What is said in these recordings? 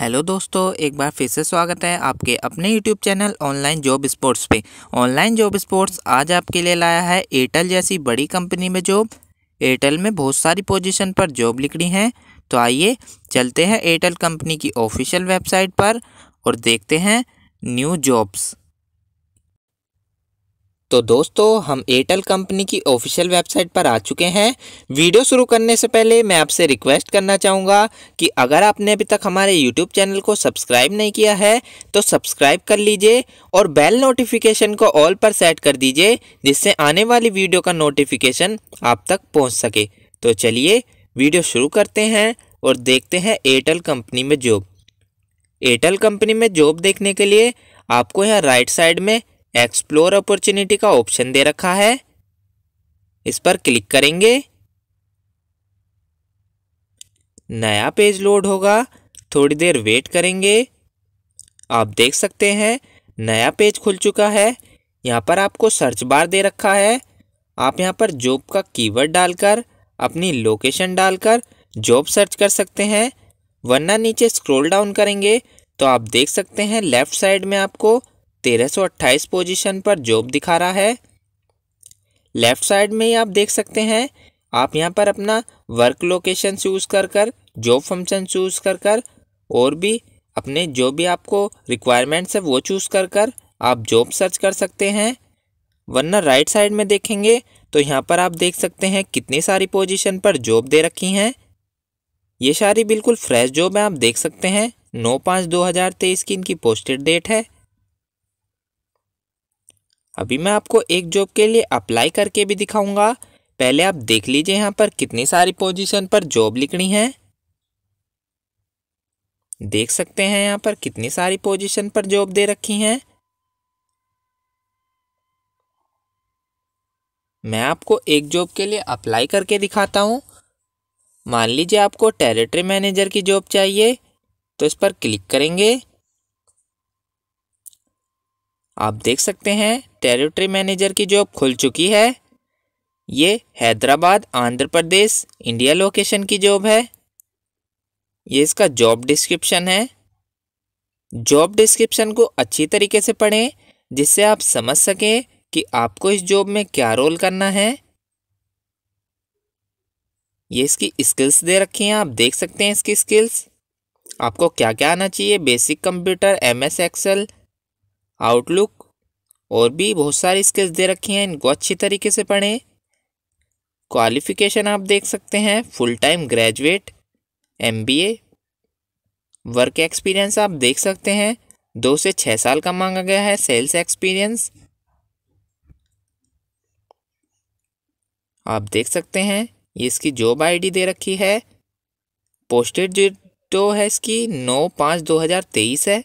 hello दोस्तों एक बार फिर से स्वागत है आपके अपने YouTube channel online job sports पे ऑनलाइन जॉब स्पोर्ट्स आज आपके लिए लाया है एयरटेल जैसी बड़ी कंपनी में जॉब एयरटेल में बहुत सारी पोजीशन पर जॉब निकली हैं तो आइए चलते हैं एयरटेल कंपनी की ऑफिशियल वेबसाइट पर और देखते हैं न्यू जॉब्स तो दोस्तों हम एयरटेल कंपनी की ऑफिशियल वेबसाइट पर आ चुके हैं वीडियो शुरू करने से पहले मैं आपसे रिक्वेस्ट करना चाहूँगा कि अगर आपने अभी तक हमारे यूट्यूब चैनल को सब्सक्राइब नहीं किया है तो सब्सक्राइब कर लीजिए और बेल नोटिफिकेशन को ऑल पर सेट कर दीजिए जिससे आने वाली वीडियो का नोटिफिकेशन आप तक पहुँच सके तो चलिए वीडियो शुरू करते हैं और देखते हैं एयरटेल कंपनी में जॉब एयरटेल कंपनी में जॉब देखने के लिए आपको यहाँ राइट साइड में एक्सप्लोर अपॉर्चुनिटी का ऑप्शन दे रखा है इस पर क्लिक करेंगे नया पेज लोड होगा थोड़ी देर वेट करेंगे आप देख सकते हैं नया पेज खुल चुका है यहाँ पर आपको सर्च बार दे रखा है आप यहाँ पर जॉब का कीवर्ड डालकर अपनी लोकेशन डालकर जॉब सर्च कर सकते हैं वरना नीचे स्क्रॉल डाउन करेंगे तो आप देख सकते हैं लेफ़्ट साइड में आपको 1328 पोजीशन पर जॉब दिखा रहा है लेफ़्ट साइड में ही आप देख सकते हैं आप यहाँ पर अपना वर्क लोकेशन चूज़ कर कर जॉब फंक्शन चूज़ कर कर और भी अपने जो भी आपको रिक्वायरमेंट्स है वो चूज़ कर कर आप जॉब सर्च कर सकते हैं वरना राइट साइड में देखेंगे तो यहाँ पर आप देख सकते हैं कितनी सारी पोजीशन पर जॉब दे रखी हैं ये सारी बिल्कुल फ्रेश जॉब है आप देख सकते हैं नौ पाँच दो हज़ार तेईस की इनकी पोस्टेड डेट है अभी मैं आपको एक जॉब के लिए अप्लाई करके भी दिखाऊंगा पहले आप देख लीजिए यहाँ पर कितनी सारी पोजीशन पर जॉब लिखनी है देख सकते हैं यहाँ पर कितनी सारी पोजीशन पर जॉब दे रखी हैं मैं आपको एक जॉब के लिए अप्लाई करके दिखाता हूँ मान लीजिए आपको टेरिटरी मैनेजर की जॉब चाहिए तो इस पर क्लिक करेंगे आप देख सकते हैं टेरिटरी मैनेजर की जॉब खुल चुकी है ये हैदराबाद आंध्र प्रदेश इंडिया लोकेशन की जॉब है ये इसका जॉब डिस्क्रिप्शन है जॉब डिस्क्रिप्शन को अच्छी तरीके से पढ़ें जिससे आप समझ सकें कि आपको इस जॉब में क्या रोल करना है ये इसकी स्किल्स दे रखी हैं आप देख सकते हैं इसकी स्किल्स आपको क्या क्या आना चाहिए basic computer M S Excel Outlook और भी बहुत सारे स्केच दे रखे हैं इनको अच्छी तरीके से पढ़ें क्वालिफिकेशन आप देख सकते हैं full time graduate MBA work experience आप देख सकते हैं दो से छः साल का मांगा गया है सेल्स एक्सपीरियंस आप देख सकते हैं ये इसकी जॉब आईडी दे रखी है पोस्टेड जो तो है इसकी नौ पाँच दो हज़ार तेईस है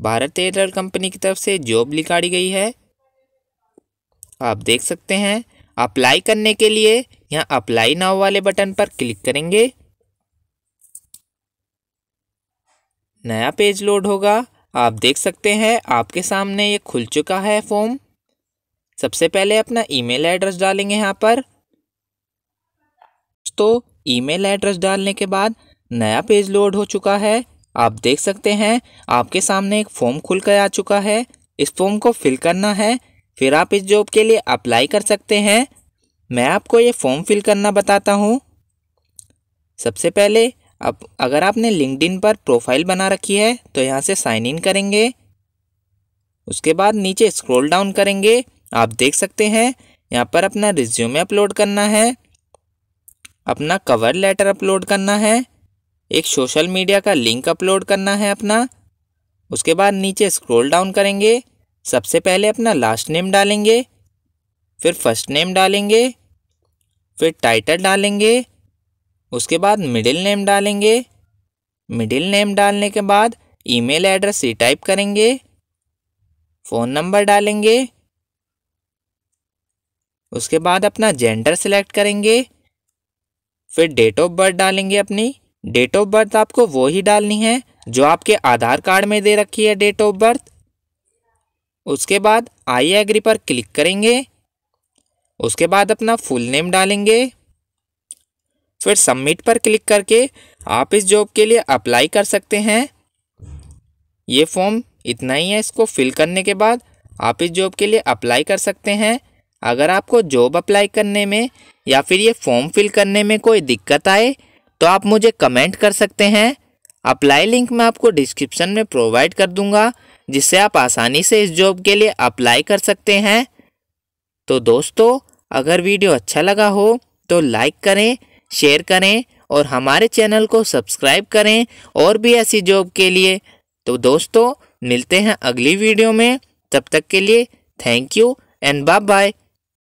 भारत एयरटेल कंपनी की तरफ से जॉब निकाली गई है आप देख सकते हैं अप्लाई करने के लिए यहाँ अप्लाई नाव वाले बटन पर क्लिक करेंगे नया पेज लोड होगा आप देख सकते हैं आपके सामने ये खुल चुका है फॉर्म सबसे पहले अपना ईमेल एड्रेस डालेंगे यहाँ पर तो ईमेल एड्रेस डालने के बाद नया पेज लोड हो चुका है आप देख सकते हैं आपके सामने एक फॉर्म खुल कर आ चुका है इस फॉर्म को फिल करना है फिर आप इस जॉब के लिए अप्लाई कर सकते हैं मैं आपको ये फॉर्म फिल करना बताता हूँ सबसे पहले अब अगर आपने लिंकड पर प्रोफाइल बना रखी है तो यहाँ से साइन इन करेंगे उसके बाद नीचे स्क्रॉल डाउन करेंगे आप देख सकते हैं यहाँ पर अपना रिज्यूमे अपलोड करना है अपना कवर लेटर अपलोड करना है एक सोशल मीडिया का लिंक अपलोड करना है अपना उसके बाद नीचे स्क्रॉल डाउन करेंगे सबसे पहले अपना लास्ट नेम डालेंगे फिर फर्स्ट नेम डालेंगे फिर टाइटल डालेंगे उसके बाद मिडिल नेम डालेंगे मिडिल नेम डालने के बाद ईमेल एड्रेस ही टाइप करेंगे फ़ोन नंबर डालेंगे उसके बाद अपना जेंडर सिलेक्ट करेंगे फिर डेट ऑफ बर्थ डालेंगे अपनी डेट ऑफ बर्थ आपको वो ही डालनी है जो आपके आधार कार्ड में दे रखी है डेट ऑफ बर्थ उसके बाद आई एग्री पर क्लिक करेंगे उसके बाद अपना फुल नेम डालेंगे फिर सबमिट पर क्लिक करके आप इस जॉब के लिए अप्लाई कर सकते हैं ये फॉर्म इतना ही है इसको फिल करने के बाद आप इस जॉब के लिए अप्लाई कर सकते हैं अगर आपको जॉब अप्लाई करने में या फिर ये फॉर्म फिल करने में कोई दिक्कत आए तो आप मुझे कमेंट कर सकते हैं अप्लाई लिंक मैं आपको डिस्क्रिप्शन में प्रोवाइड कर दूंगा जिससे आप आसानी से इस जॉब के लिए अप्लाई कर सकते हैं तो दोस्तों अगर वीडियो अच्छा लगा हो तो लाइक करें शेयर करें और हमारे चैनल को सब्सक्राइब करें और भी ऐसी जॉब के लिए तो दोस्तों मिलते हैं अगली वीडियो में तब तक के लिए thank you and bye bye